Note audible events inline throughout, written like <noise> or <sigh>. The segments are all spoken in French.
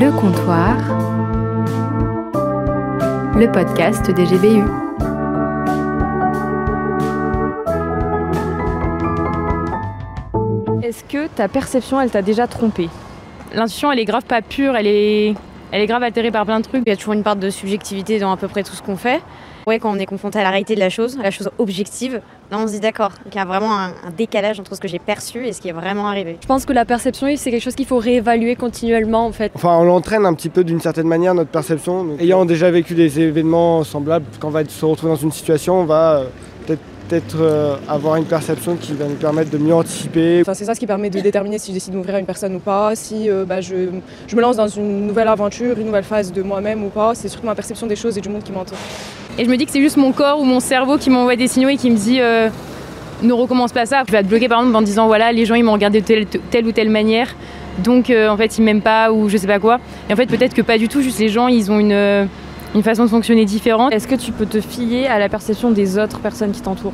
Le comptoir, le podcast des GBU. Est-ce que ta perception, elle t'a déjà trompé L'intuition, elle est grave pas pure, elle est, elle est grave altérée par plein de trucs. Il y a toujours une part de subjectivité dans à peu près tout ce qu'on fait quand on est confronté à la réalité de la chose, à la chose objective. Là, on se dit d'accord, qu'il y a vraiment un, décalage entre ce que j'ai perçu et ce qui est vraiment arrivé. Je pense que la perception, c'est quelque chose qu'il faut réévaluer continuellement, en fait. Enfin, on l'entraîne un petit peu d'une certaine manière, notre perception. ayant déjà vécu des événements semblables, quand on va se retrouver dans une situation, on va euh, peut-être euh, avoir une perception qui va nous permettre de mieux anticiper. Enfin, c'est ça ce qui permet de déterminer si je décide d'ouvrir une personne ou pas, si euh, bah, je, je, me lance dans une nouvelle aventure, une nouvelle phase de moi-même ou pas. C'est surtout ma perception des choses et du monde qui m'entoure. Et je me dis que c'est juste mon corps ou mon cerveau qui m'envoie des signaux et qui me dit euh, ne recommence pas ça. Tu vas te bloquer par exemple en disant voilà, les gens ils m'ont regardé de telle, ou telle manière, donc euh, en fait ils m'aiment pas ou je sais pas quoi. Et en fait, peut-être que pas du tout, juste les gens ils ont une, euh, façon de fonctionner différente. Est-ce que tu peux te fier à la perception des autres personnes qui t'entourent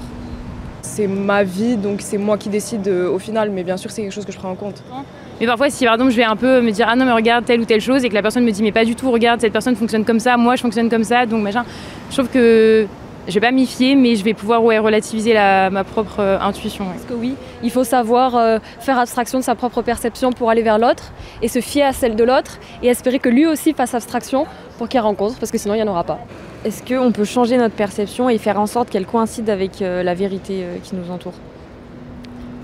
c'est ma vie, donc c'est moi qui décide au final, mais bien sûr c'est quelque chose que je prends en compte. Hein mais parfois, si par exemple je vais un peu me dire ah non mais regarde telle ou telle chose et que la personne me dit mais pas du tout, regarde cette personne fonctionne comme ça, moi je fonctionne comme ça, donc machin. Je trouve que je vais pas m'y fier, mais je vais pouvoir ouais, relativiser ma propre euh, intuition. est Parce que oui, il faut savoir euh, faire abstraction de sa propre perception pour aller vers l'autre et se fier à celle de l'autre et espérer que lui aussi fasse abstraction pour qu'il rencontre, parce que sinon il n'y en aura pas. Est-ce qu'on peut changer notre perception et faire en sorte qu'elle coïncide avec euh, la vérité qui nous entoure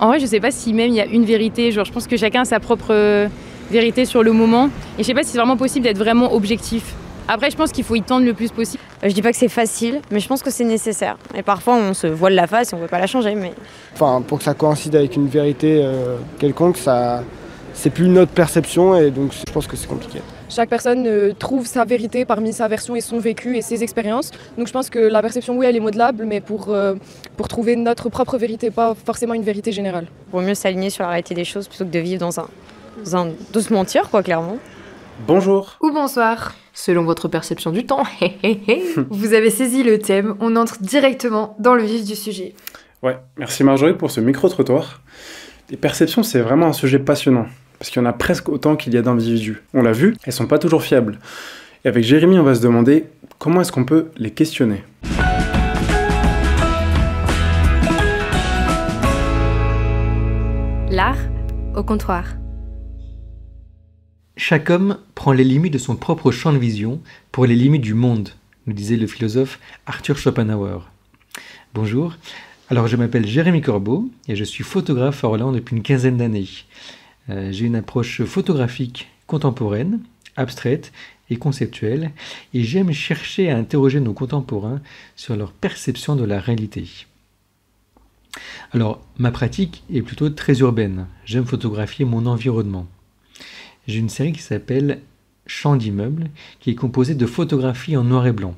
en vrai, je sais pas si même il y a une vérité. Genre, je pense que chacun a sa propre euh, vérité sur le moment. Et je sais pas si c'est vraiment possible d'être vraiment objectif. Après, je pense qu'il faut y tendre le plus possible. Euh, je dis pas que c'est facile, mais je pense que c'est nécessaire. Et parfois, on se voile la face on veut pas la changer. Mais... Enfin, pour que ça coïncide avec une vérité euh, quelconque, ça, c'est plus notre perception et donc je pense que c'est compliqué chaque personne euh, trouve sa vérité parmi sa version et son vécu et ses expériences. Donc je pense que la perception, oui, elle est modelable, mais pour, euh, pour trouver notre propre vérité, pas forcément une vérité générale. Vaut mieux s'aligner sur la réalité des choses plutôt que de vivre dans un, dans un mentir, quoi, clairement. Bonjour. Ou bonsoir. Selon votre perception du temps. <laughs> <laughs> Vous avez saisi le thème, on entre directement dans le vif du sujet. Ouais, merci Marjorie pour ce micro-trottoir. Les perceptions, c'est vraiment un sujet passionnant parce qu'il y en a presque autant qu'il y a d'individus. On l'a vu, elles sont pas toujours fiables. Et avec Jérémy, on va se demander comment est-ce qu'on peut les questionner. L'art au comptoir. Chaque homme prend les limites de son propre champ de vision pour les limites du monde, nous disait le philosophe Arthur Schopenhauer. Bonjour, alors je m'appelle Jérémy Corbeau et je suis photographe à Orléans depuis une quinzaine d'années. Euh, j'ai une approche photographique contemporaine, abstraite et conceptuelle, et j'aime chercher à interroger nos contemporains sur leur perception de la réalité. Alors, ma pratique est plutôt très urbaine. J'aime photographier mon environnement. J'ai une série qui s'appelle Champs d'immeubles, qui est composée de photographies en noir et blanc,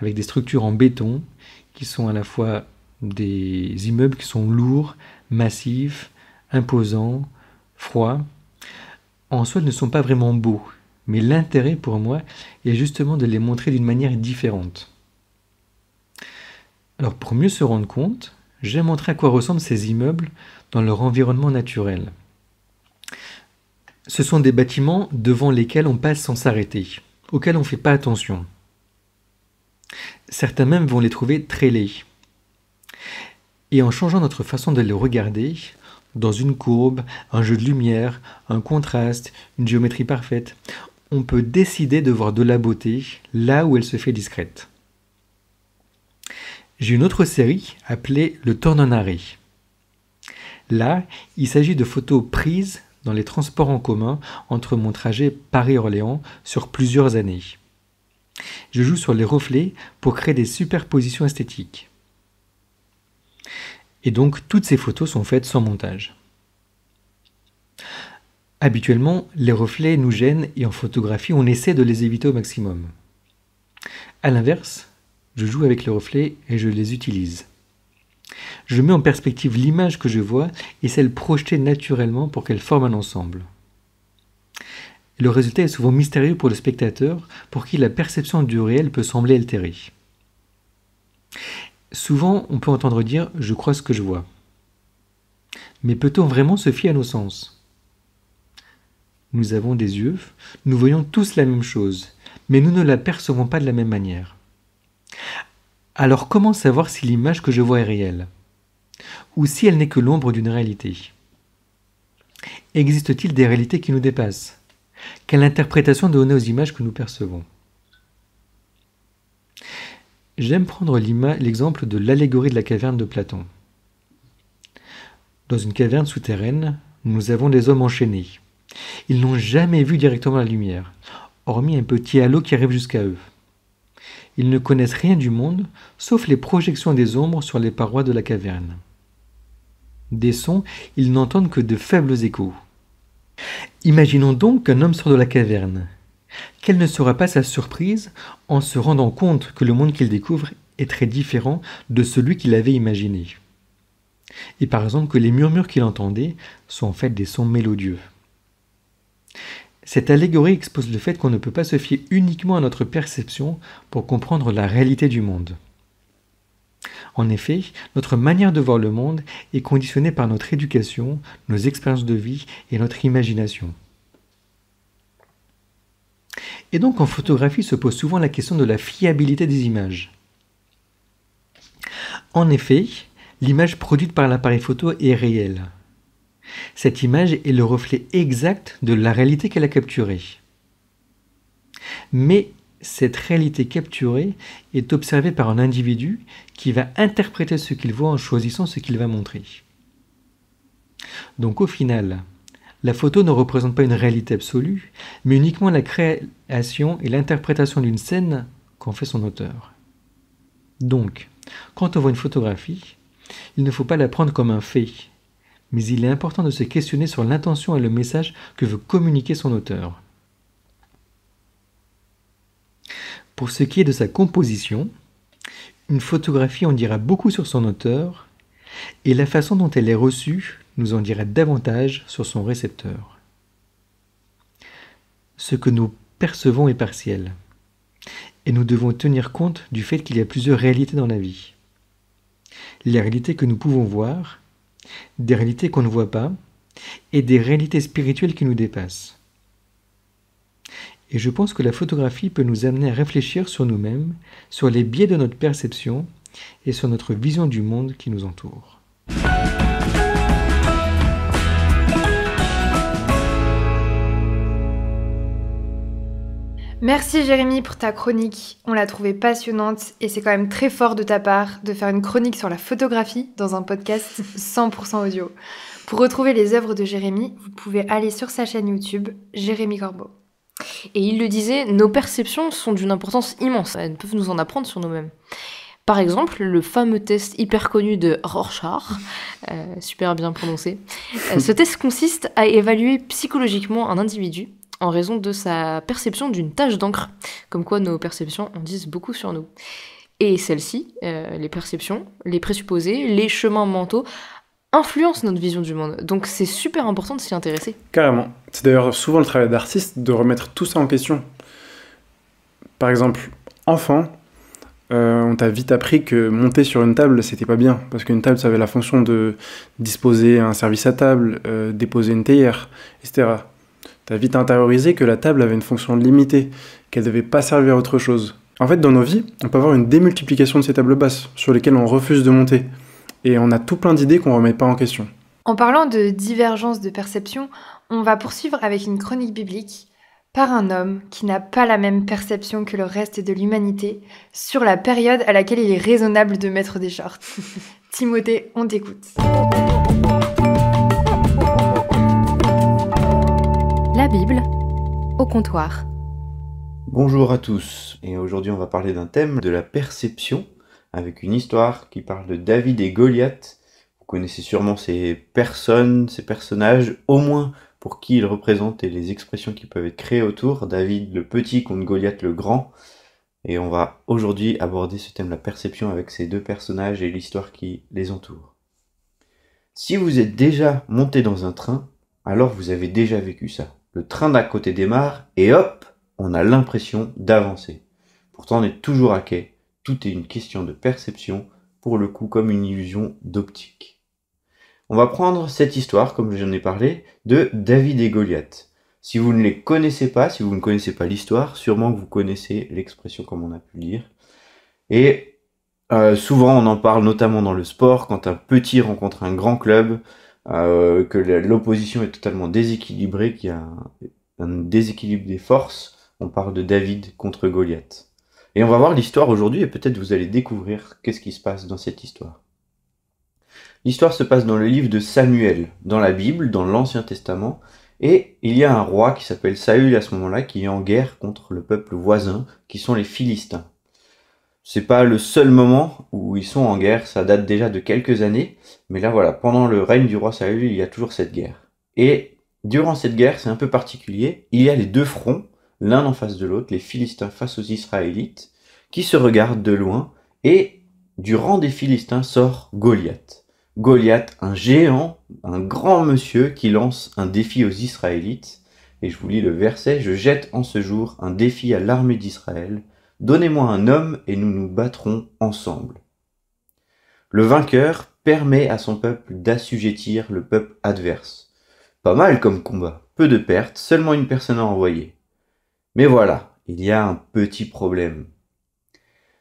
avec des structures en béton, qui sont à la fois des immeubles qui sont lourds, massifs, imposants, froids, en soi ne sont pas vraiment beaux, mais l'intérêt pour moi est justement de les montrer d'une manière différente. Alors pour mieux se rendre compte, j'ai montré à quoi ressemblent ces immeubles dans leur environnement naturel. Ce sont des bâtiments devant lesquels on passe sans s'arrêter, auxquels on ne fait pas attention. Certains même vont les trouver très laids. Et en changeant notre façon de les regarder, dans une courbe, un jeu de lumière, un contraste, une géométrie parfaite, on peut décider de voir de la beauté là où elle se fait discrète. J'ai une autre série appelée le tourne-en-arrêt. Là, il s'agit de photos prises dans les transports en commun entre mon trajet Paris-Orléans sur plusieurs années. Je joue sur les reflets pour créer des superpositions esthétiques. Et donc toutes ces photos sont faites sans montage. Habituellement, les reflets nous gênent et en photographie, on essaie de les éviter au maximum. A l'inverse, je joue avec les reflets et je les utilise. Je mets en perspective l'image que je vois et celle projetée naturellement pour qu'elle forme un ensemble. Le résultat est souvent mystérieux pour le spectateur, pour qui la perception du réel peut sembler altérée. Souvent, on peut entendre dire Je crois ce que je vois. Mais peut-on vraiment se fier à nos sens Nous avons des yeux, nous voyons tous la même chose, mais nous ne la percevons pas de la même manière. Alors comment savoir si l'image que je vois est réelle Ou si elle n'est que l'ombre d'une réalité Existe-t-il des réalités qui nous dépassent Quelle interprétation donner aux images que nous percevons J'aime prendre l'exemple de l'allégorie de la caverne de Platon. Dans une caverne souterraine, nous avons des hommes enchaînés. Ils n'ont jamais vu directement la lumière, hormis un petit halo qui arrive jusqu'à eux. Ils ne connaissent rien du monde, sauf les projections des ombres sur les parois de la caverne. Des sons, ils n'entendent que de faibles échos. Imaginons donc qu'un homme sort de la caverne. Quelle ne sera pas sa surprise en se rendant compte que le monde qu'il découvre est très différent de celui qu'il avait imaginé. Et par exemple que les murmures qu'il entendait sont en fait des sons mélodieux. Cette allégorie expose le fait qu'on ne peut pas se fier uniquement à notre perception pour comprendre la réalité du monde. En effet, notre manière de voir le monde est conditionnée par notre éducation, nos expériences de vie et notre imagination. Et donc en photographie se pose souvent la question de la fiabilité des images. En effet, l'image produite par l'appareil photo est réelle. Cette image est le reflet exact de la réalité qu'elle a capturée. Mais cette réalité capturée est observée par un individu qui va interpréter ce qu'il voit en choisissant ce qu'il va montrer. Donc au final, la photo ne représente pas une réalité absolue, mais uniquement la création et l'interprétation d'une scène qu'en fait son auteur. Donc, quand on voit une photographie, il ne faut pas la prendre comme un fait, mais il est important de se questionner sur l'intention et le message que veut communiquer son auteur. Pour ce qui est de sa composition, une photographie en dira beaucoup sur son auteur, et la façon dont elle est reçue nous en dira davantage sur son récepteur. Ce que nous percevons est partiel, et nous devons tenir compte du fait qu'il y a plusieurs réalités dans la vie. Les réalités que nous pouvons voir, des réalités qu'on ne voit pas, et des réalités spirituelles qui nous dépassent. Et je pense que la photographie peut nous amener à réfléchir sur nous-mêmes, sur les biais de notre perception et sur notre vision du monde qui nous entoure. Merci Jérémy pour ta chronique, on l'a trouvée passionnante et c'est quand même très fort de ta part de faire une chronique sur la photographie dans un podcast 100% <laughs> audio. Pour retrouver les œuvres de Jérémy, vous pouvez aller sur sa chaîne YouTube Jérémy Corbeau. Et il le disait, nos perceptions sont d'une importance immense, elles peuvent nous en apprendre sur nous-mêmes. Par exemple, le fameux test hyper connu de Rorschach, euh, super bien prononcé. Euh, <laughs> ce test consiste à évaluer psychologiquement un individu en raison de sa perception d'une tache d'encre, comme quoi nos perceptions en disent beaucoup sur nous. Et celles-ci, euh, les perceptions, les présupposés, les chemins mentaux, influencent notre vision du monde. Donc c'est super important de s'y intéresser. Carrément. C'est d'ailleurs souvent le travail d'artiste de remettre tout ça en question. Par exemple, enfant, euh, on t'a vite appris que monter sur une table, c'était pas bien. Parce qu'une table, ça avait la fonction de disposer un service à table, euh, déposer une théière, etc. T'as vite intériorisé que la table avait une fonction limitée, qu'elle devait pas servir à autre chose. En fait, dans nos vies, on peut avoir une démultiplication de ces tables basses, sur lesquelles on refuse de monter. Et on a tout plein d'idées qu'on remet pas en question. En parlant de divergence de perception, on va poursuivre avec une chronique biblique par un homme qui n'a pas la même perception que le reste de l'humanité sur la période à laquelle il est raisonnable de mettre des shorts. <laughs> Timothée, on t'écoute. La Bible au comptoir. Bonjour à tous, et aujourd'hui on va parler d'un thème de la perception, avec une histoire qui parle de David et Goliath. Vous connaissez sûrement ces personnes, ces personnages, au moins pour qui il représente et les expressions qui peuvent être créées autour, David le petit contre Goliath le grand. Et on va aujourd'hui aborder ce thème, la perception, avec ces deux personnages et l'histoire qui les entoure. Si vous êtes déjà monté dans un train, alors vous avez déjà vécu ça. Le train d'à côté démarre et hop, on a l'impression d'avancer. Pourtant, on est toujours à quai. Tout est une question de perception, pour le coup comme une illusion d'optique. On va prendre cette histoire, comme j'en ai parlé, de David et Goliath. Si vous ne les connaissez pas, si vous ne connaissez pas l'histoire, sûrement que vous connaissez l'expression comme on a pu lire. Et euh, souvent on en parle notamment dans le sport, quand un petit rencontre un grand club, euh, que l'opposition est totalement déséquilibrée, qu'il y a un déséquilibre des forces, on parle de David contre Goliath. Et on va voir l'histoire aujourd'hui et peut-être vous allez découvrir qu'est-ce qui se passe dans cette histoire. L'histoire se passe dans le livre de Samuel, dans la Bible, dans l'Ancien Testament, et il y a un roi qui s'appelle Saül à ce moment-là, qui est en guerre contre le peuple voisin, qui sont les Philistins. C'est pas le seul moment où ils sont en guerre, ça date déjà de quelques années, mais là voilà, pendant le règne du roi Saül, il y a toujours cette guerre. Et durant cette guerre, c'est un peu particulier, il y a les deux fronts, l'un en face de l'autre, les Philistins face aux Israélites, qui se regardent de loin, et du rang des Philistins sort Goliath. Goliath, un géant, un grand monsieur qui lance un défi aux Israélites. Et je vous lis le verset, je jette en ce jour un défi à l'armée d'Israël. Donnez-moi un homme et nous nous battrons ensemble. Le vainqueur permet à son peuple d'assujettir le peuple adverse. Pas mal comme combat, peu de pertes, seulement une personne à envoyer. Mais voilà, il y a un petit problème.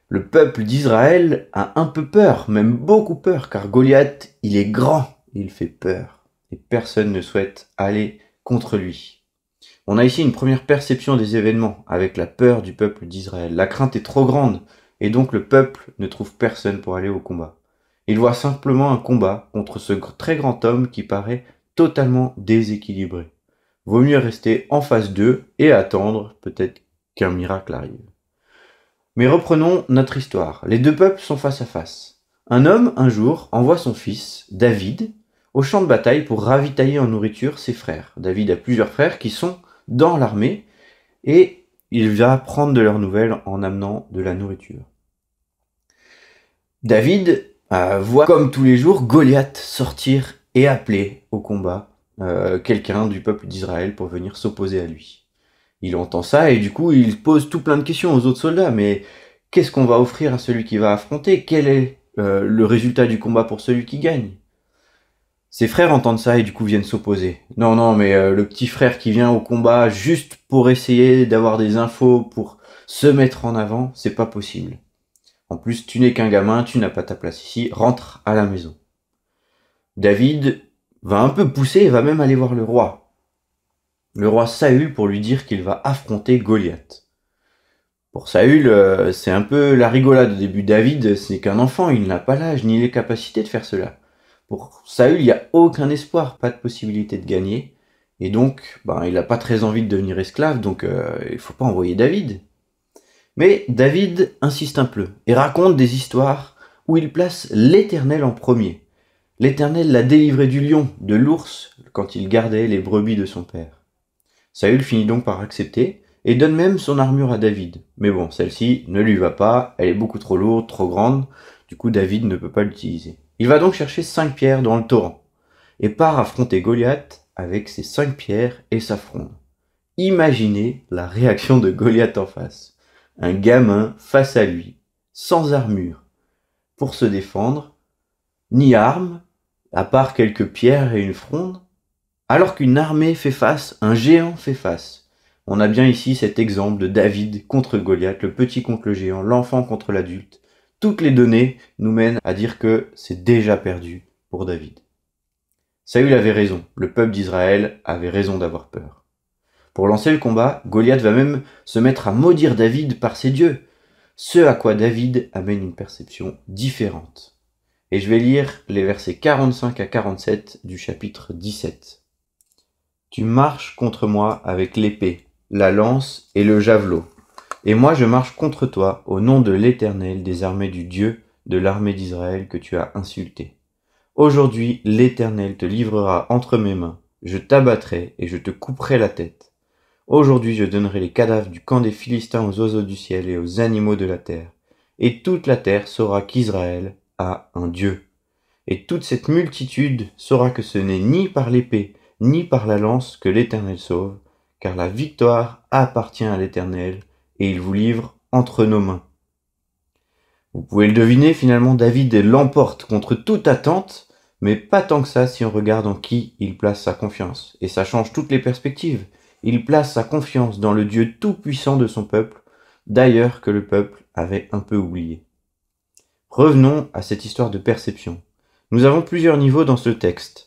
Le peuple d'Israël a un peu peur, même beaucoup peur, car Goliath, il est grand, il fait peur, et personne ne souhaite aller contre lui. On a ici une première perception des événements avec la peur du peuple d'Israël. La crainte est trop grande, et donc le peuple ne trouve personne pour aller au combat. Il voit simplement un combat contre ce très grand homme qui paraît totalement déséquilibré. Vaut mieux rester en face d'eux et attendre peut-être qu'un miracle arrive. Mais reprenons notre histoire. Les deux peuples sont face à face. Un homme, un jour, envoie son fils, David, au champ de bataille pour ravitailler en nourriture ses frères. David a plusieurs frères qui sont dans l'armée et il va prendre de leurs nouvelles en amenant de la nourriture. David euh, voit comme tous les jours Goliath sortir et appeler au combat euh, quelqu'un du peuple d'Israël pour venir s'opposer à lui. Il entend ça et du coup, il pose tout plein de questions aux autres soldats. Mais qu'est-ce qu'on va offrir à celui qui va affronter Quel est euh, le résultat du combat pour celui qui gagne Ses frères entendent ça et du coup viennent s'opposer. Non, non, mais euh, le petit frère qui vient au combat juste pour essayer d'avoir des infos, pour se mettre en avant, c'est pas possible. En plus, tu n'es qu'un gamin, tu n'as pas ta place ici, rentre à la maison. David va un peu pousser et va même aller voir le roi le roi Saül pour lui dire qu'il va affronter Goliath. Pour Saül, euh, c'est un peu la rigolade au début. David, c'est qu'un enfant, il n'a pas l'âge ni les capacités de faire cela. Pour Saül, il n'y a aucun espoir, pas de possibilité de gagner. Et donc, ben, il n'a pas très envie de devenir esclave, donc euh, il ne faut pas envoyer David. Mais David insiste un peu et raconte des histoires où il place l'Éternel en premier. L'Éternel l'a délivré du lion, de l'ours, quand il gardait les brebis de son père. Saül finit donc par accepter et donne même son armure à David. Mais bon, celle-ci ne lui va pas, elle est beaucoup trop lourde, trop grande, du coup David ne peut pas l'utiliser. Il va donc chercher cinq pierres dans le torrent et part affronter Goliath avec ses cinq pierres et sa fronde. Imaginez la réaction de Goliath en face. Un gamin face à lui, sans armure. Pour se défendre, ni arme, à part quelques pierres et une fronde, alors qu'une armée fait face, un géant fait face. On a bien ici cet exemple de David contre Goliath, le petit contre le géant, l'enfant contre l'adulte. Toutes les données nous mènent à dire que c'est déjà perdu pour David. Saül avait raison, le peuple d'Israël avait raison d'avoir peur. Pour lancer le combat, Goliath va même se mettre à maudire David par ses dieux, ce à quoi David amène une perception différente. Et je vais lire les versets 45 à 47 du chapitre 17. Tu marches contre moi avec l'épée, la lance et le javelot. Et moi je marche contre toi au nom de l'Éternel des armées du Dieu de l'armée d'Israël que tu as insulté. Aujourd'hui l'Éternel te livrera entre mes mains, je t'abattrai et je te couperai la tête. Aujourd'hui je donnerai les cadavres du camp des Philistins aux oiseaux du ciel et aux animaux de la terre, et toute la terre saura qu'Israël a un Dieu. Et toute cette multitude saura que ce n'est ni par l'épée, ni par la lance que l'Éternel sauve, car la victoire appartient à l'Éternel, et il vous livre entre nos mains. Vous pouvez le deviner, finalement, David l'emporte contre toute attente, mais pas tant que ça si on regarde en qui il place sa confiance. Et ça change toutes les perspectives. Il place sa confiance dans le Dieu tout-puissant de son peuple, d'ailleurs que le peuple avait un peu oublié. Revenons à cette histoire de perception. Nous avons plusieurs niveaux dans ce texte.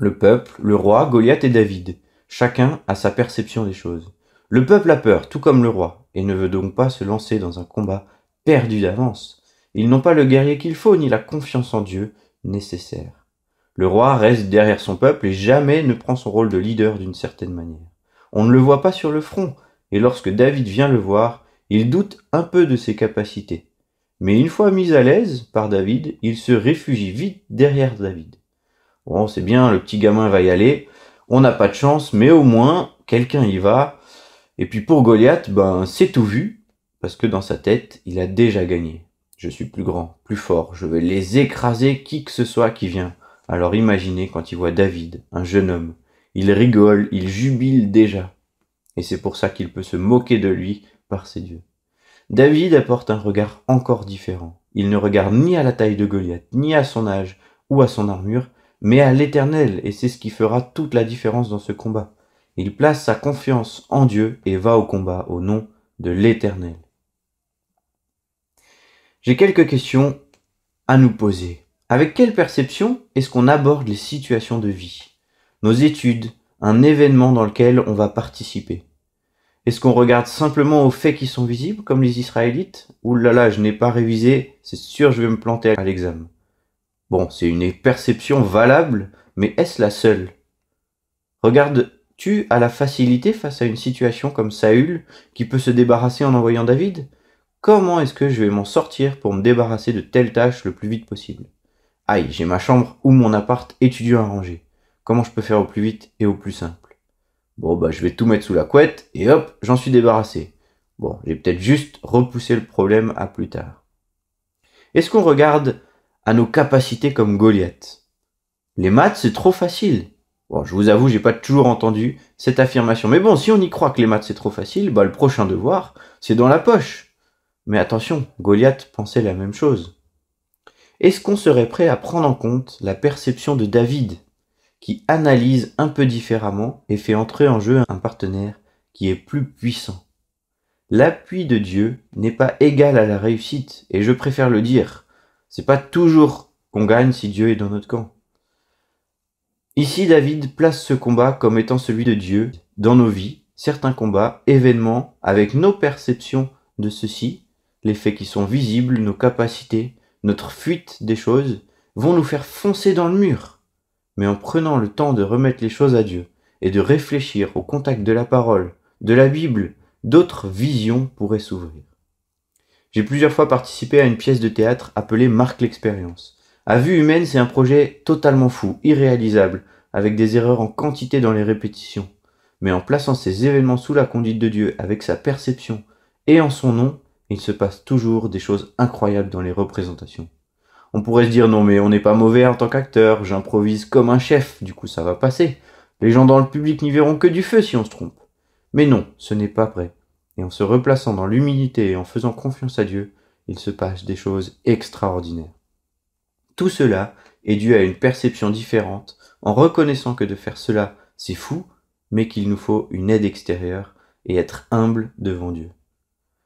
Le peuple, le roi, Goliath et David. Chacun a sa perception des choses. Le peuple a peur, tout comme le roi, et ne veut donc pas se lancer dans un combat perdu d'avance. Ils n'ont pas le guerrier qu'il faut, ni la confiance en Dieu nécessaire. Le roi reste derrière son peuple et jamais ne prend son rôle de leader d'une certaine manière. On ne le voit pas sur le front, et lorsque David vient le voir, il doute un peu de ses capacités. Mais une fois mis à l'aise par David, il se réfugie vite derrière David. Bon, c'est bien, le petit gamin va y aller. On n'a pas de chance, mais au moins, quelqu'un y va. Et puis pour Goliath, ben, c'est tout vu, parce que dans sa tête, il a déjà gagné. Je suis plus grand, plus fort, je vais les écraser qui que ce soit qui vient. Alors imaginez quand il voit David, un jeune homme. Il rigole, il jubile déjà. Et c'est pour ça qu'il peut se moquer de lui par ses dieux. David apporte un regard encore différent. Il ne regarde ni à la taille de Goliath, ni à son âge ou à son armure, mais à l'Éternel, et c'est ce qui fera toute la différence dans ce combat. Il place sa confiance en Dieu et va au combat au nom de l'Éternel. J'ai quelques questions à nous poser. Avec quelle perception est-ce qu'on aborde les situations de vie Nos études, un événement dans lequel on va participer Est-ce qu'on regarde simplement aux faits qui sont visibles, comme les Israélites Ouh là là, je n'ai pas révisé, c'est sûr je vais me planter à l'examen. Bon, c'est une perception valable, mais est-ce la seule Regardes-tu à la facilité face à une situation comme Saül, qui peut se débarrasser en envoyant David Comment est-ce que je vais m'en sortir pour me débarrasser de telle tâche le plus vite possible Aïe, j'ai ma chambre ou mon appart étudiant à ranger. Comment je peux faire au plus vite et au plus simple Bon, bah je vais tout mettre sous la couette et hop, j'en suis débarrassé. Bon, j'ai peut-être juste repoussé le problème à plus tard. Est-ce qu'on regarde à nos capacités comme Goliath. Les maths, c'est trop facile. Bon, je vous avoue, j'ai pas toujours entendu cette affirmation. Mais bon, si on y croit que les maths c'est trop facile, bah le prochain devoir, c'est dans la poche. Mais attention, Goliath pensait la même chose. Est-ce qu'on serait prêt à prendre en compte la perception de David, qui analyse un peu différemment et fait entrer en jeu un partenaire qui est plus puissant L'appui de Dieu n'est pas égal à la réussite, et je préfère le dire. C'est pas toujours qu'on gagne si Dieu est dans notre camp. Ici, David place ce combat comme étant celui de Dieu dans nos vies, certains combats, événements, avec nos perceptions de ceci, les faits qui sont visibles, nos capacités, notre fuite des choses, vont nous faire foncer dans le mur. Mais en prenant le temps de remettre les choses à Dieu et de réfléchir au contact de la parole, de la Bible, d'autres visions pourraient s'ouvrir. J'ai plusieurs fois participé à une pièce de théâtre appelée Marc l'expérience. À vue humaine, c'est un projet totalement fou, irréalisable, avec des erreurs en quantité dans les répétitions. Mais en plaçant ces événements sous la conduite de Dieu, avec sa perception et en son nom, il se passe toujours des choses incroyables dans les représentations. On pourrait se dire non mais on n'est pas mauvais en tant qu'acteur, j'improvise comme un chef, du coup ça va passer. Les gens dans le public n'y verront que du feu si on se trompe. Mais non, ce n'est pas vrai. Et en se replaçant dans l'humilité et en faisant confiance à Dieu, il se passe des choses extraordinaires. Tout cela est dû à une perception différente, en reconnaissant que de faire cela, c'est fou, mais qu'il nous faut une aide extérieure et être humble devant Dieu.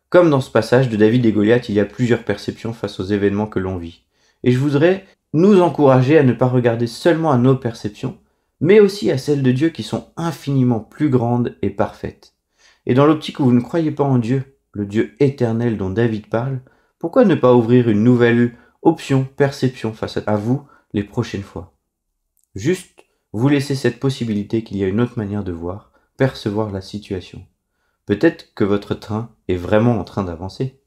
Comme dans ce passage de David et Goliath, il y a plusieurs perceptions face aux événements que l'on vit. Et je voudrais nous encourager à ne pas regarder seulement à nos perceptions, mais aussi à celles de Dieu qui sont infiniment plus grandes et parfaites. Et dans l'optique où vous ne croyez pas en Dieu, le Dieu éternel dont David parle, pourquoi ne pas ouvrir une nouvelle option, perception face à vous les prochaines fois Juste vous laisser cette possibilité qu'il y a une autre manière de voir, percevoir la situation. Peut-être que votre train est vraiment en train d'avancer.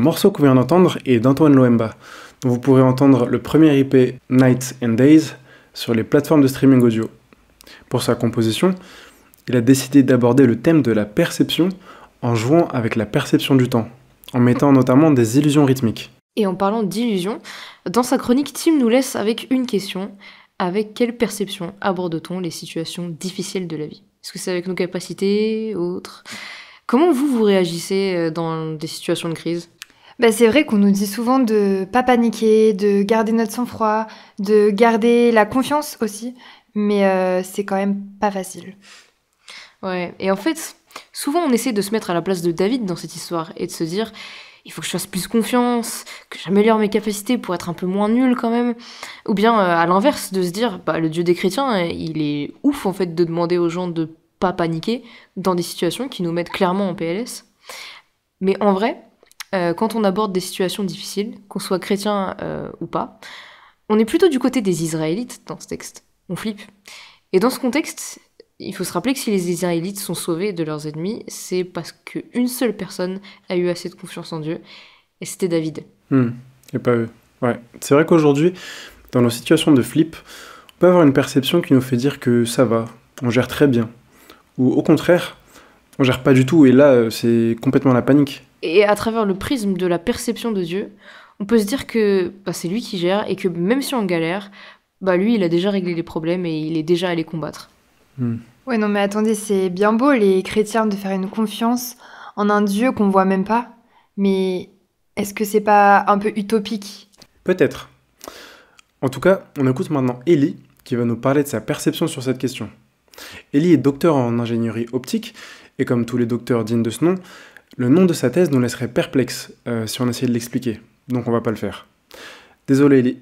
morceau qu'on vient d'entendre est d'Antoine Loemba. vous pourrez entendre le premier IP Nights and Days sur les plateformes de streaming audio. Pour sa composition, il a décidé d'aborder le thème de la perception en jouant avec la perception du temps, en mettant notamment des illusions rythmiques. Et en parlant d'illusions, dans sa chronique, Tim nous laisse avec une question. Avec quelle perception aborde-t-on les situations difficiles de la vie Est-ce que c'est avec nos capacités, autres Comment vous, vous réagissez euh, dans des situations de crise bah, c'est vrai qu'on nous dit souvent de pas paniquer, de garder notre sang-froid, de garder la confiance aussi, mais euh, c'est quand même pas facile. Ouais, et en fait, souvent on essaie de se mettre à la place de David dans cette histoire et de se dire il faut que je fasse plus confiance, que j'améliore mes capacités pour être un peu moins nul quand même. Ou bien euh, à l'inverse, de se dire bah, le dieu des chrétiens, hein, il est ouf en fait de demander aux gens de pas paniquer dans des situations qui nous mettent clairement en PLS. Mais en vrai, euh, quand on aborde des situations difficiles, qu'on soit chrétien euh, ou pas. On est plutôt du côté des Israélites dans ce texte. On flippe. Et dans ce contexte, il faut se rappeler que si les Israélites sont sauvés de leurs ennemis, c'est parce qu'une seule personne a eu assez de confiance en Dieu, et c'était David. Hmm. et pas eux. Ouais. C'est vrai qu'aujourd'hui, dans nos situations de flip, on peut avoir une perception qui nous fait dire que ça va, on gère très bien. Ou au contraire, on gère pas du tout, et là, euh, c'est complètement la panique. Et à travers le prisme de la perception de Dieu, on peut se dire que bah, c'est lui qui gère, et que même si on galère, bah lui, il a déjà réglé les problèmes et il est déjà allé combattre. Hmm. Ouais, non, mais attendez, c'est bien beau, les chrétiens, de faire une confiance en un Dieu qu'on voit même pas, mais est-ce que c'est pas un peu utopique Peut-être. En tout cas, on écoute maintenant Ellie, qui va nous parler de sa perception sur cette question. Ellie est docteur en ingénierie optique et comme tous les docteurs dignes de ce nom, le nom de sa thèse nous laisserait perplexe euh, si on essayait de l'expliquer, donc on va pas le faire. Désolé Eli,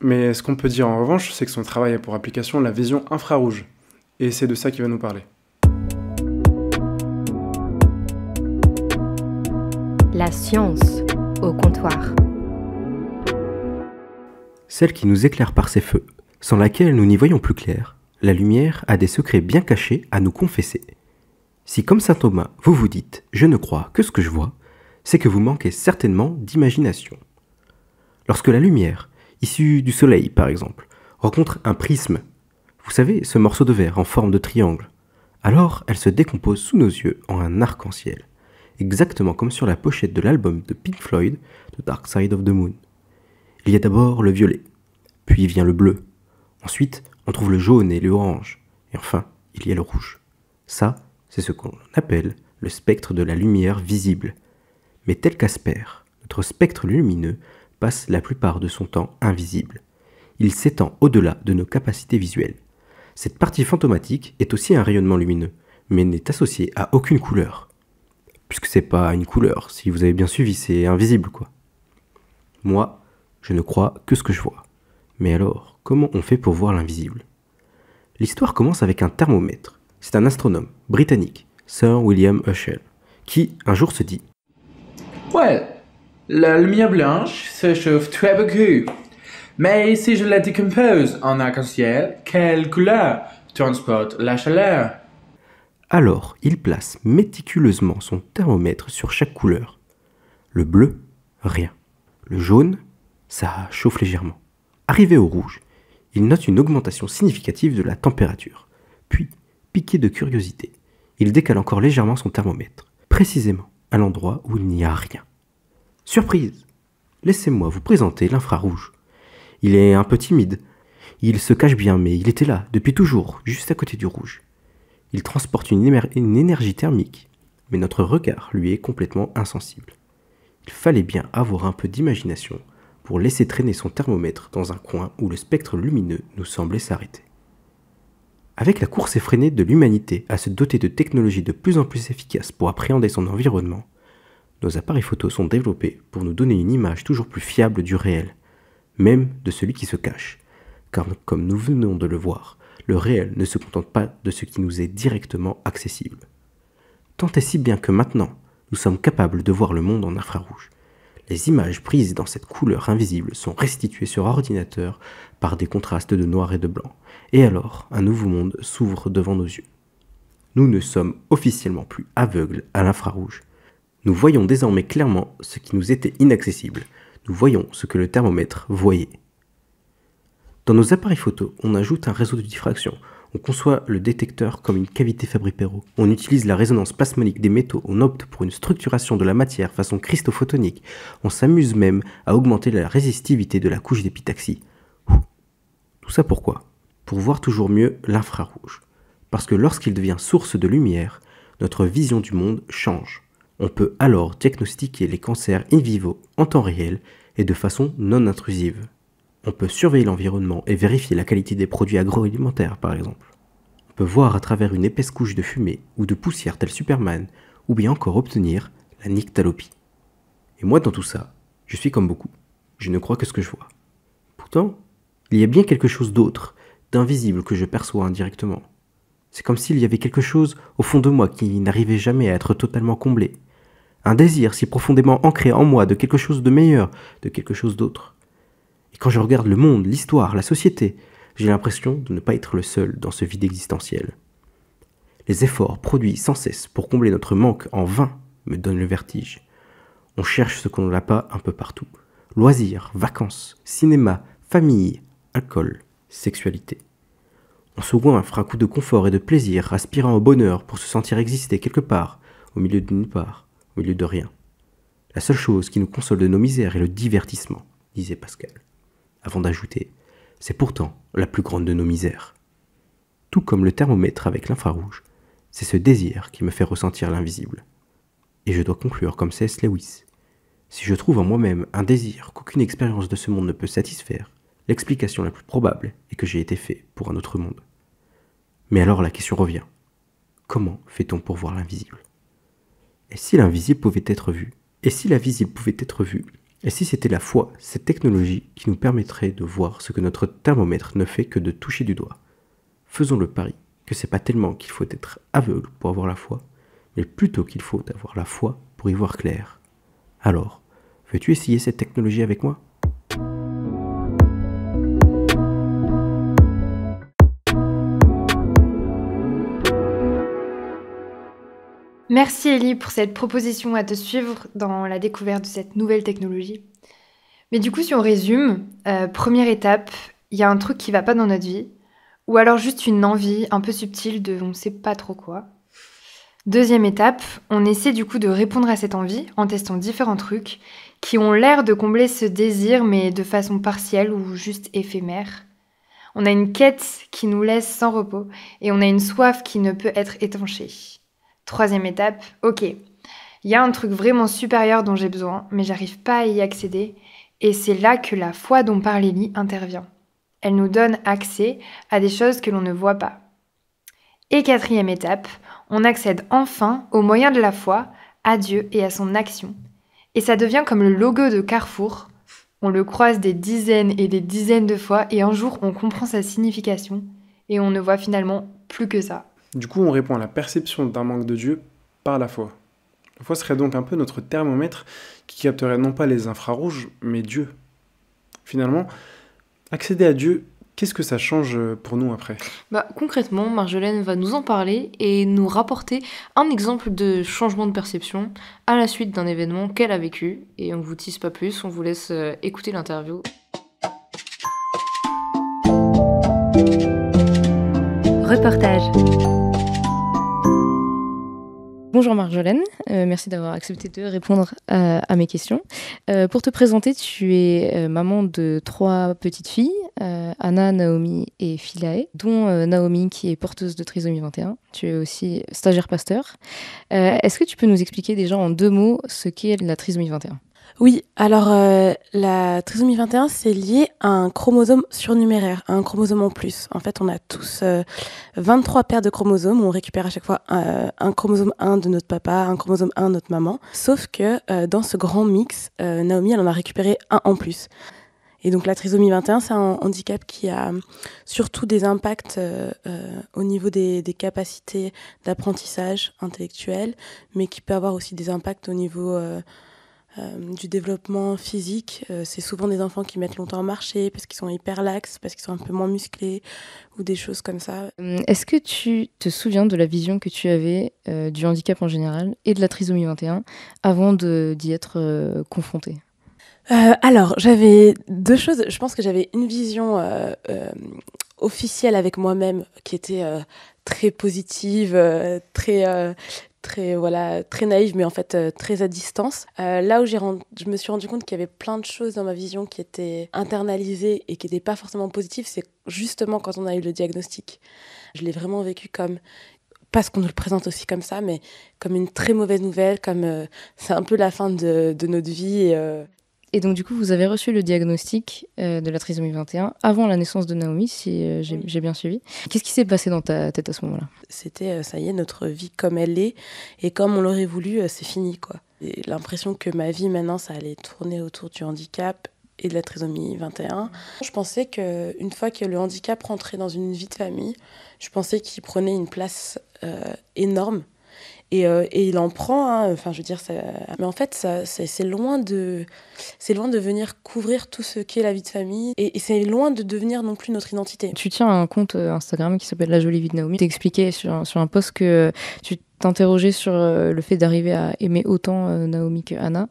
mais ce qu'on peut dire en revanche, c'est que son travail a pour application la vision infrarouge, et c'est de ça qu'il va nous parler. La science au comptoir. Celle qui nous éclaire par ses feux, sans laquelle nous n'y voyons plus clair, la lumière a des secrets bien cachés à nous confesser. Si comme Saint Thomas, vous vous dites ⁇ Je ne crois que ce que je vois ⁇ c'est que vous manquez certainement d'imagination. Lorsque la lumière, issue du soleil par exemple, rencontre un prisme, vous savez, ce morceau de verre en forme de triangle, alors elle se décompose sous nos yeux en un arc-en-ciel, exactement comme sur la pochette de l'album de Pink Floyd, The Dark Side of the Moon. Il y a d'abord le violet, puis vient le bleu, ensuite on trouve le jaune et l'orange, et enfin il y a le rouge. Ça, c'est ce qu'on appelle le spectre de la lumière visible. Mais tel qu'Asper, notre spectre lumineux passe la plupart de son temps invisible. Il s'étend au-delà de nos capacités visuelles. Cette partie fantomatique est aussi un rayonnement lumineux, mais n'est associée à aucune couleur. Puisque c'est pas une couleur, si vous avez bien suivi, c'est invisible quoi. Moi, je ne crois que ce que je vois. Mais alors, comment on fait pour voir l'invisible L'histoire commence avec un thermomètre c'est un astronome britannique, Sir William Herschel, qui un jour se dit Ouais, la lumière blanche se chauffe très Mais si je la décompose en arc-en-ciel, quelle couleur transporte la chaleur Alors, il place méticuleusement son thermomètre sur chaque couleur. Le bleu, rien. Le jaune, ça chauffe légèrement. Arrivé au rouge, il note une augmentation significative de la température. Puis, piqué de curiosité. Il décale encore légèrement son thermomètre, précisément à l'endroit où il n'y a rien. Surprise Laissez-moi vous présenter l'infrarouge. Il est un peu timide. Il se cache bien, mais il était là, depuis toujours, juste à côté du rouge. Il transporte une, énergie thermique, mais notre regard lui est complètement insensible. Il fallait bien avoir un peu d'imagination pour laisser traîner son thermomètre dans un coin où le spectre lumineux nous semblait s'arrêter. Avec la course effrénée de l'humanité à se doter de technologies de plus en plus efficaces pour appréhender son environnement, nos appareils photos sont développés pour nous donner une image toujours plus fiable du réel, même de celui qui se cache. Car comme nous venons de le voir, le réel ne se contente pas de ce qui nous est directement accessible. Tant est si bien que maintenant, nous sommes capables de voir le monde en infrarouge. Les images prises dans cette couleur invisible sont restituées sur ordinateur par des contrastes de noir et de blanc, et alors un nouveau monde s'ouvre devant nos yeux. Nous ne sommes officiellement plus aveugles à l'infrarouge. Nous voyons désormais clairement ce qui nous était inaccessible. Nous voyons ce que le thermomètre voyait. Dans nos appareils photo, on ajoute un réseau de diffraction. On conçoit le détecteur comme une cavité fabry On utilise la résonance plasmonique des métaux. On opte pour une structuration de la matière façon cristophotonique. On s'amuse même à augmenter la résistivité de la couche d'épitaxie. Tout ça pourquoi pour voir toujours mieux l'infrarouge. Parce que lorsqu'il devient source de lumière, notre vision du monde change. On peut alors diagnostiquer les cancers in vivo en temps réel et de façon non intrusive. On peut surveiller l'environnement et vérifier la qualité des produits agroalimentaires par exemple. On peut voir à travers une épaisse couche de fumée ou de poussière telle Superman, ou bien encore obtenir la nyctalopie. Et moi dans tout ça, je suis comme beaucoup. Je ne crois que ce que je vois. Pourtant, il y a bien quelque chose d'autre d'invisible que je perçois indirectement. C'est comme s'il y avait quelque chose au fond de moi qui n'arrivait jamais à être totalement comblé. Un désir si profondément ancré en moi de quelque chose de meilleur, de quelque chose d'autre. Et quand je regarde le monde, l'histoire, la société, j'ai l'impression de ne pas être le seul dans ce vide existentiel. Les efforts produits sans cesse pour combler notre manque en vain me donnent le vertige. On cherche ce qu'on n'a pas un peu partout. Loisirs, vacances, cinéma, famille, alcool sexualité. On se un coup de confort et de plaisir, aspirant au bonheur pour se sentir exister quelque part, au milieu de nulle part, au milieu de rien. La seule chose qui nous console de nos misères est le divertissement, disait Pascal, avant d'ajouter C'est pourtant la plus grande de nos misères. Tout comme le thermomètre avec l'infrarouge, c'est ce désir qui me fait ressentir l'invisible. Et je dois conclure comme C.S. Lewis. Si je trouve en moi-même un désir qu'aucune expérience de ce monde ne peut satisfaire, l'explication la plus probable est que j'ai été fait pour un autre monde. Mais alors la question revient. Comment fait-on pour voir l'invisible Et si l'invisible pouvait être vu Et si la visible pouvait être vu Et si c'était la foi, cette technologie qui nous permettrait de voir ce que notre thermomètre ne fait que de toucher du doigt Faisons le pari que c'est pas tellement qu'il faut être aveugle pour avoir la foi, mais plutôt qu'il faut avoir la foi pour y voir clair. Alors, veux-tu essayer cette technologie avec moi Merci Ellie pour cette proposition à te suivre dans la découverte de cette nouvelle technologie. Mais du coup, si on résume, euh, première étape, il y a un truc qui va pas dans notre vie, ou alors juste une envie un peu subtile de on ne sait pas trop quoi. Deuxième étape, on essaie du coup de répondre à cette envie en testant différents trucs qui ont l'air de combler ce désir mais de façon partielle ou juste éphémère. On a une quête qui nous laisse sans repos et on a une soif qui ne peut être étanchée. Troisième étape, ok, il y a un truc vraiment supérieur dont j'ai besoin, mais j'arrive pas à y accéder, et c'est là que la foi dont parle Ellie intervient. Elle nous donne accès à des choses que l'on ne voit pas. Et quatrième étape, on accède enfin, au moyen de la foi, à Dieu et à son action. Et ça devient comme le logo de Carrefour. On le croise des dizaines et des dizaines de fois et un jour on comprend sa signification et on ne voit finalement plus que ça. Du coup, on répond à la perception d'un manque de Dieu par la foi. La foi serait donc un peu notre thermomètre qui capterait non pas les infrarouges, mais Dieu. Finalement, accéder à Dieu, qu'est-ce que ça change pour nous après bah, Concrètement, Marjolaine va nous en parler et nous rapporter un exemple de changement de perception à la suite d'un événement qu'elle a vécu. Et on ne vous tisse pas plus, on vous laisse euh, écouter l'interview. Reportage. Bonjour Marjolaine, euh, merci d'avoir accepté de répondre à, mes questions. Euh, pour te présenter, tu es euh, maman de trois petites filles, Anna, Naomi et Philae, dont Naomi qui est porteuse de trisomie 21. Tu es aussi stagiaire pasteur. Est-ce que tu peux nous expliquer déjà en deux mots ce qu'est la trisomie 21 oui, alors euh, la trisomie 21, c'est lié à un chromosome surnuméraire, un chromosome en plus. En fait, on a tous 23 euh, paires de chromosomes, on récupère à chaque fois euh, un chromosome 1 de notre papa, un chromosome 1 de notre maman. Sauf que dans ce grand mix, Naomi, elle en a récupéré un en plus. Et donc la trisomie 21, c'est un handicap qui a surtout des impacts au niveau des, capacités d'apprentissage intellectuel, mais qui peut avoir aussi des impacts au niveau euh, du développement physique. Euh, c'est souvent des enfants qui mettent longtemps à marcher parce qu'ils sont hyper laxes, parce qu'ils sont un peu moins musclés ou des choses comme ça. Euh, est-ce que tu te souviens de la vision que tu avais du handicap en général et de la trisomie 21 avant d'y être confrontée alors, j'avais deux choses. Je pense que j'avais une vision officielle avec moi-même qui était très positive, très très voilà très naïve mais en fait euh, très à distance euh, là où j'ai je me suis rendu compte qu'il y avait plein de choses dans ma vision qui étaient internalisées et qui n'étaient pas forcément positives c'est justement quand on a eu le diagnostic je l'ai vraiment vécu comme parce qu'on nous le présente aussi comme ça, mais comme une très mauvaise nouvelle, comme euh, c'est un peu la fin de, de notre vie. Et donc, du coup, vous avez reçu le diagnostic euh, de la trisomie 21 avant la naissance de Naomi, si euh, j'ai bien suivi. Qu'est-ce qui s'est passé dans ta tête à ce moment-là C'était, euh, ça y est, notre vie comme elle est, et comme on l'aurait voulu, c'est fini, quoi. L'impression que ma vie maintenant, ça allait tourner autour du handicap et de la trisomie 21. Mm. Je pensais qu'une fois que le handicap rentrait dans une vie de famille, je pensais qu'il prenait une place énorme et, euh, et il en prend, hein. enfin je veux dire, ça... mais en fait ça, c'est loin, de... c'est loin de venir couvrir tout ce qu'est la vie de famille et, c'est loin de devenir non plus notre identité. Tu tiens un compte euh, Instagram qui s'appelle La Jolie Vie de Naomi. T'expliquais sur, sur un post que tu t'interroger sur euh, le fait d'arriver à aimer autant euh, Naomi que Anna,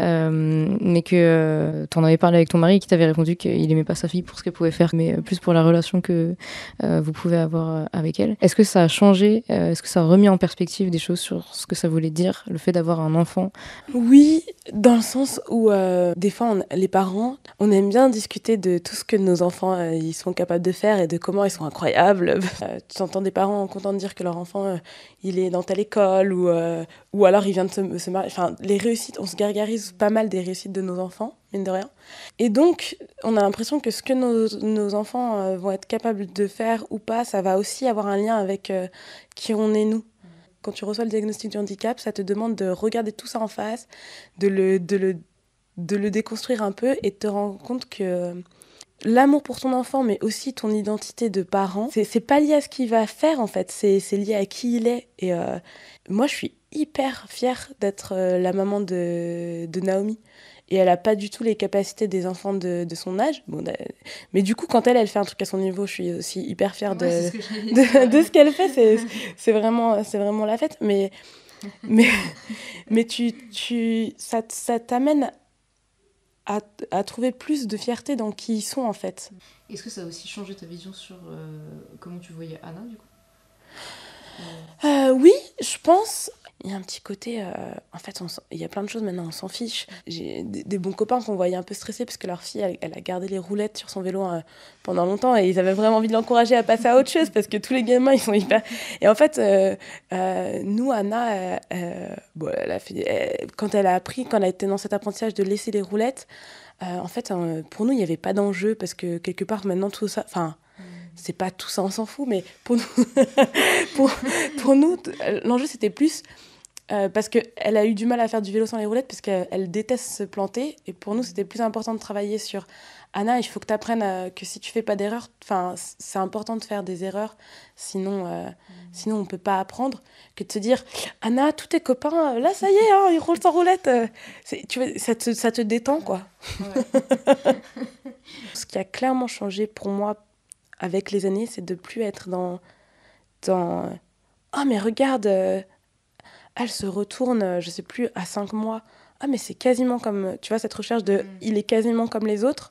euh, mais que tu en avais parlé avec ton mari qui t'avait répondu qu'il aimait pas sa fille pour ce qu'elle pouvait faire, mais plus pour la relation que vous pouvez avoir avec elle. Est-ce que ça a changé Est-ce que ça a remis en perspective des choses sur ce que ça voulait dire, le fait d'avoir un enfant Oui, dans le sens où des fois, les parents, on aime bien discuter de tout ce que nos enfants ils sont capables de faire et de comment ils sont incroyables. <laughs> tu entends des parents contents de dire que leur enfant, il est dans à l'école ou, euh, ou alors il vient de se, marier. Enfin, les réussites, on se gargarise pas mal des réussites de nos enfants, mine de rien. Et donc, on a l'impression que ce que nos, enfants euh, vont être capables de faire ou pas, ça va aussi avoir un lien avec euh, qui on est nous. Quand tu reçois le diagnostic du handicap, ça te demande de regarder tout ça en face, de le, de le, de le déconstruire un peu et de te rendre compte que l'amour pour ton enfant, mais aussi ton identité de parent, c'est pas lié à ce qu'il va faire en fait, c'est lié à qui il est. Et euh, moi, je suis hyper fière d'être euh, la maman de, Naomi. Et elle n'a pas du tout les capacités des enfants de, son âge. mais du coup, quand elle, elle fait un truc à son niveau, je suis aussi hyper fière de, ce qu'elle fait. C'est <laughs> vraiment, vraiment la fête. Mais, mais, mais tu, tu, ça, ça t'amène à, trouver plus de fierté dans qui ils sont en fait. Est-ce que ça a aussi changé ta vision sur euh, comment tu voyais Anna du coup euh, Oui, je pense il y a un petit côté, euh, en fait, il y a plein de choses maintenant, on s'en fiche. J'ai des, bons copains qu'on voyait un peu stressés parce que leur fille, elle, a gardé les roulettes sur son vélo euh, pendant longtemps et ils avaient vraiment envie de l'encourager à passer à autre chose parce que tous les gamins, ils sont hyper. Et en fait, euh, nous, Anna, bon, elle a quand elle a appris, quand elle était dans cet apprentissage de laisser les roulettes, en fait, pour nous, il n'y avait pas d'enjeu parce que quelque part, maintenant, tout ça. Enfin mmh. c'est pas tout ça, on s'en fout, mais pour nous, <laughs> pour, pour nous l'enjeu c'était plus euh, parce qu'elle a eu du mal à faire du vélo sans les roulettes, parce qu'elle déteste se planter. Et pour nous, c'était plus important de travailler sur Anna, il faut que tu apprennes euh, que si tu fais pas d'erreurs, c'est important de faire des erreurs, sinon, on euh, ne mm. sinon on peut pas apprendre. Que de se dire Anna, tous tes copains, là ça y est, hein, ils roulent sans roulette. Tu ça, te, ça, te, détend quoi. <laughs> Ce qui a clairement changé pour moi avec les années, c'est de plus être dans. dans Oh, mais regarde, elle se retourne, euh, je sais plus, à cinq mois. Ah, mais c'est quasiment comme, euh, tu vois, cette recherche de mm. il est quasiment comme les autres.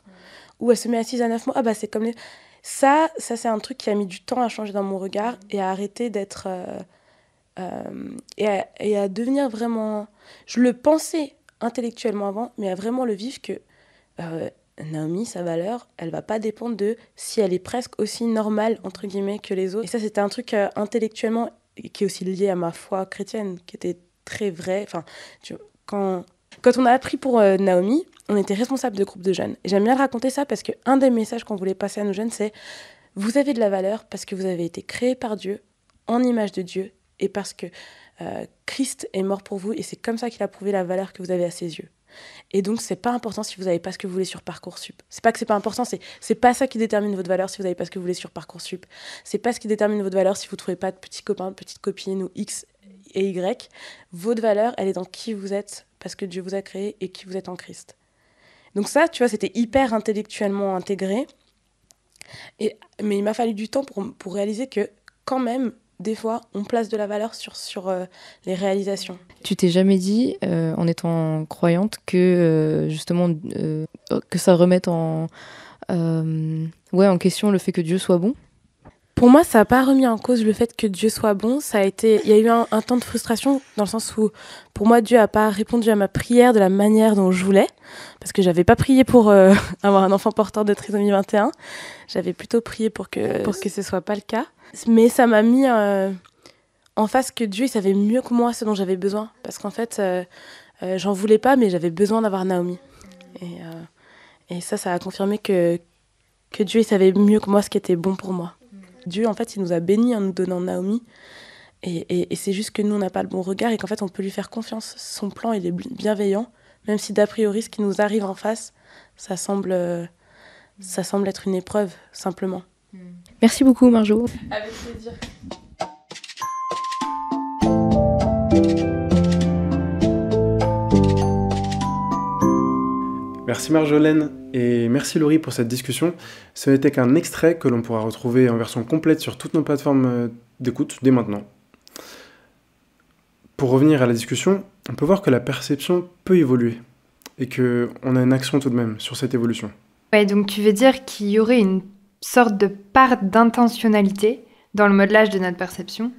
Mm. Ou elle se met à assise à neuf mois. Ah, bah, c'est comme les. Ça, ça c'est un truc qui a mis du temps à changer dans mon regard mm. et à arrêter d'être. Euh, et, à, devenir vraiment. Je le pensais intellectuellement avant, mais à vraiment le vivre que Naomi, sa valeur, elle va pas dépendre de si elle est presque aussi normale, entre guillemets, que les autres. Et ça, c'était un truc intellectuellement qui est aussi liée à ma foi chrétienne, qui était très vraie. Enfin, quand, quand on a appris pour euh, Naomi, on était responsable de groupe de jeunes. j'aime bien raconter ça parce qu'un des messages qu'on voulait passer à nos jeunes, c'est vous avez de la valeur parce que vous avez été créé par Dieu, en image de Dieu, et parce que euh, Christ est mort pour vous, et c'est comme ça qu'il a prouvé la valeur que vous avez à ses yeux. Et donc, c'est pas important si vous n'avez pas ce que vous voulez sur Parcoursup. C'est pas que c'est pas important, c'est, c'est pas ça qui détermine votre valeur si vous n'avez pas ce que vous voulez sur Parcoursup. C'est pas ce qui détermine votre valeur si vous ne trouvez pas de petits copains, de petites copines ou X et Y. Votre valeur, elle est dans qui vous êtes, parce que Dieu vous a créé et qui vous êtes en Christ. Donc, ça, tu vois, c'était hyper intellectuellement intégré. Et, mais il m'a fallu du temps pour, pour réaliser que, quand même, des fois, on place de la valeur sur, sur euh, les réalisations. Tu t'es jamais dit, euh, en étant croyante, que euh, justement, que ça remette en, ouais, en question le fait que Dieu soit bon pour moi, ça n'a pas remis en cause le fait que Dieu soit bon. Ça a été, il y a eu un, temps de frustration dans le sens où, pour moi, Dieu n'a pas répondu à ma prière de la manière dont je voulais, parce que j'avais pas prié pour euh, <laughs> avoir un enfant porteur de trisomie 21. J'avais plutôt prié pour que pour que ce soit pas le cas. Mais ça m'a mis euh, en face que Dieu il savait mieux que moi ce dont j'avais besoin, parce qu'en fait, euh, j'en voulais pas, mais j'avais besoin d'avoir Naomi. Et, et ça, ça a confirmé que que Dieu il savait mieux que moi ce qui était bon pour moi. Dieu, en fait, il nous a bénis en nous donnant Naomi. Et, c'est juste que nous, on n'a pas le bon regard et qu'en fait, on peut lui faire confiance. Son plan, il est bienveillant, même si d'a priori, ce qui nous arrive en face, ça semble, euh, ça semble être une épreuve, simplement. Merci beaucoup, Marjo. Avec plaisir. Merci Marjolaine et merci Laurie pour cette discussion. Ce n'était qu'un extrait que l'on pourra retrouver en version complète sur toutes nos plateformes euh, d'écoute dès maintenant. Pour revenir à la discussion, on peut voir que la perception peut évoluer et que on a une action tout de même sur cette évolution. Ouais, donc tu veux dire qu'il y aurait une sorte de part d'intentionnalité dans le modelage de notre perception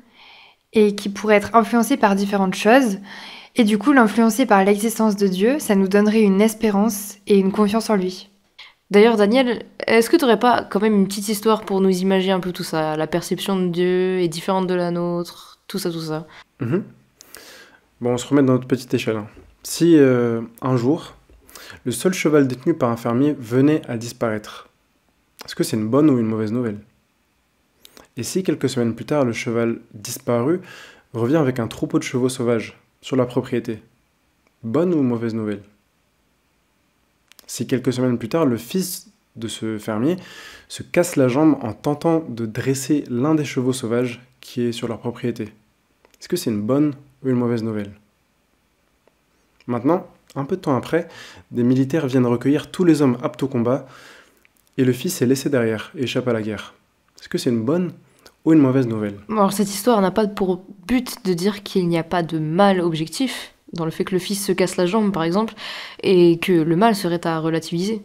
et qui pourrait être influencée par différentes choses et du coup, l'influencer par l'existence de Dieu, ça nous donnerait une espérance et une confiance en lui. D'ailleurs, Daniel, est-ce que tu n'aurais pas quand même une petite histoire pour nous imaginer un peu tout ça La perception de Dieu est différente de la nôtre, tout ça, tout ça. Mhm. Bon, on se remet dans notre petite échelle. Hein. Si euh, un jour, le seul cheval détenu par un fermier venait à disparaître, est-ce que c'est une bonne ou une mauvaise nouvelle Et si quelques semaines plus tard, le cheval disparu revient avec un troupeau de chevaux sauvages sur la propriété. Bonne ou mauvaise nouvelle Si quelques semaines plus tard, le fils de ce fermier se casse la jambe en tentant de dresser l'un des chevaux sauvages qui est sur leur propriété. Est-ce que c'est une bonne ou une mauvaise nouvelle Maintenant, un peu de temps après, des militaires viennent recueillir tous les hommes aptes au combat et le fils est laissé derrière et échappe à la guerre. Est-ce que c'est une bonne ou une mauvaise nouvelle. cette histoire n'a pas pour but de dire qu'il n'y a pas de mal objectif dans le fait que le fils se casse la jambe par exemple et que le mal serait à relativiser.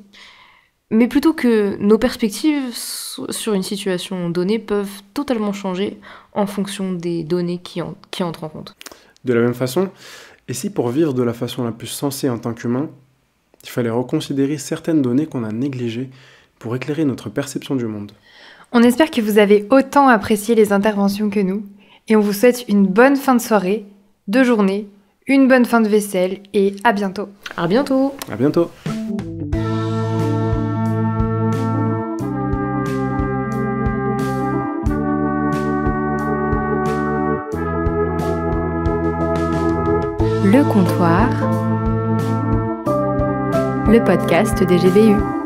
Mais plutôt que nos perspectives sur une situation donnée peuvent totalement changer en fonction des données qui, qui entrent en compte. De la même façon, et si pour vivre de la façon la plus sensée en tant qu'humain, il fallait reconsidérer certaines données qu'on a négligées pour éclairer notre perception du monde on espère que vous avez autant apprécié les interventions que nous et on vous souhaite une bonne fin de soirée, de journée, une bonne fin de vaisselle et à bientôt. À bientôt. À bientôt. Le comptoir, le podcast des GBU.